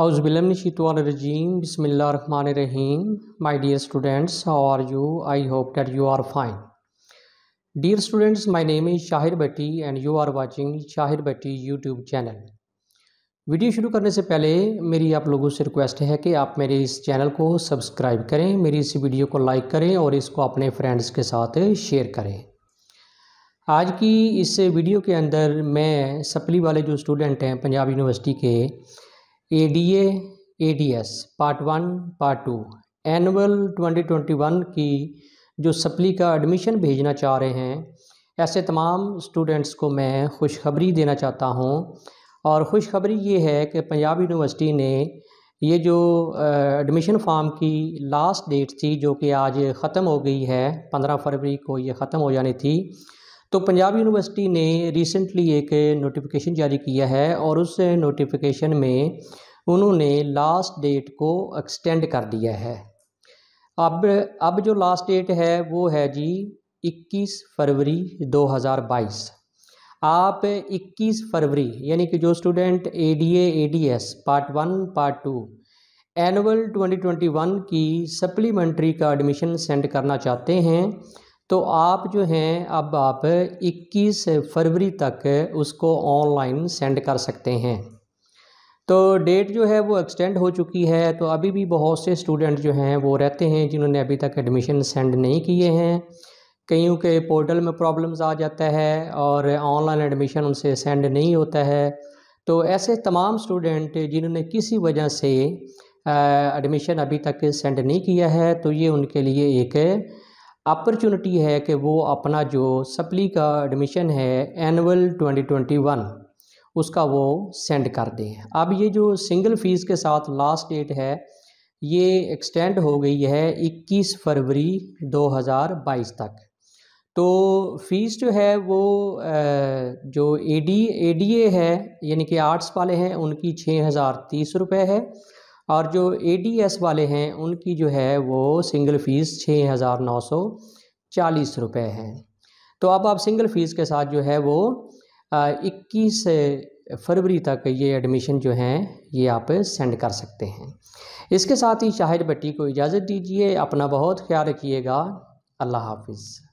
हाउसबिलमशीतवानरजीम रहीम my dear students how are you I hope that you are fine dear students my name is Shahir Batti and you are watching Shahir Batti YouTube channel video शुरू करने से पहले मेरी आप लोगों से रिक्वेस्ट है कि आप मेरे इस चैनल को सब्सक्राइब करें मेरी इस वीडियो को लाइक करें और इसको अपने फ्रेंड्स के साथ शेयर करें आज की इस वीडियो के अंदर मैं सपली वाले जो स्टूडेंट हैं पंजाब यूनिवर्सिटी के A D A D S part one part two annual 2021 की जो सप्ली का एडमिशन भेजना चाह रहे हैं ऐसे तमाम स्टूडेंट्स को मैं खुशखबरी देना चाहता हूं और खुशखबरी ये है कि पंजाब यूनिवर्सिटी ने ये जो एडमिशन फॉर्म की लास्ट डेट थी जो कि आज ख़त्म हो गई है पंद्रह फरवरी को ये ख़त्म हो जानी थी तो पंजाब यूनिवर्सिटी ने रिसेंटली एक नोटिफिकेशन जारी किया है और उस नोटिफिकेशन में उन्होंने लास्ट डेट को एक्सटेंड कर दिया है अब अब जो लास्ट डेट है वो है जी 21 फरवरी 2022 आप 21 फरवरी यानी कि जो student A D S part one part two annual 2021 की सप्लीमेंट्री का एडमिशन सेंड करना चाहते हैं तो आप जो हैं अब आप 21 फरवरी तक उसको ऑनलाइन सेंड कर सकते हैं तो डेट जो है वो एक्सटेंड हो चुकी है तो अभी भी बहुत से स्टूडेंट जो हैं वो रहते हैं जिन्होंने अभी तक एडमिशन सेंड नहीं किए हैं कईयों के पोर्टल में प्रॉब्लम्स आ जाता है और ऑनलाइन एडमिशन उनसे सेंड नहीं होता है तो ऐसे तमाम स्टूडेंट जिन्होंने किसी वजह से एडमिशन अभी तक सेंड नहीं किया है तो ये उनके लिए एक अपॉर्चुनिटी है कि वो अपना जो सप्ली का एडमिशन है एनअल 2021 उसका वो सेंड कर दें अब ये जो सिंगल फ़ीस के साथ लास्ट डेट है ये एक्सटेंड हो गई है 21 फरवरी 2022 तक तो फ़ीस जो है वो जो ए डी ए डी ए है यानी कि आर्ट्स वाले हैं उनकी छः हज़ार तीस रुपये है और जो ए वाले हैं उनकी जो है वो सिंगल फ़ीस छः हज़ार नौ सौ चालीस रुपये है तो अब आप सिंगल फ़ीस के साथ जो है वो इक्कीस फरवरी तक ये एडमिशन जो हैं ये आप सेंड कर सकते हैं इसके साथ ही शाहिद भट्टी को इजाज़त दीजिए अपना बहुत ख्याल रखिएगा अल्लाह हाफिज़